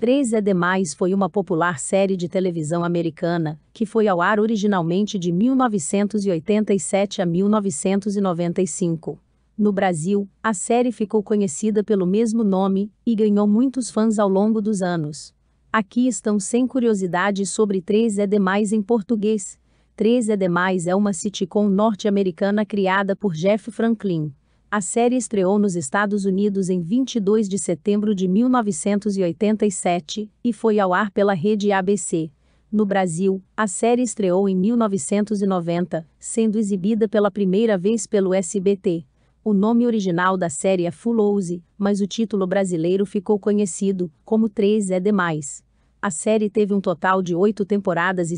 3 é Demais foi uma popular série de televisão americana, que foi ao ar originalmente de 1987 a 1995. No Brasil, a série ficou conhecida pelo mesmo nome e ganhou muitos fãs ao longo dos anos. Aqui estão 100 curiosidades sobre 3 é Demais em português. 3 é Demais é uma sitcom norte-americana criada por Jeff Franklin a série estreou nos Estados Unidos em 22 de setembro de 1987 e foi ao ar pela rede ABC. No Brasil, a série estreou em 1990, sendo exibida pela primeira vez pelo SBT. O nome original da série é Full House, mas o título brasileiro ficou conhecido como Três é Demais. A série teve um total de oito temporadas e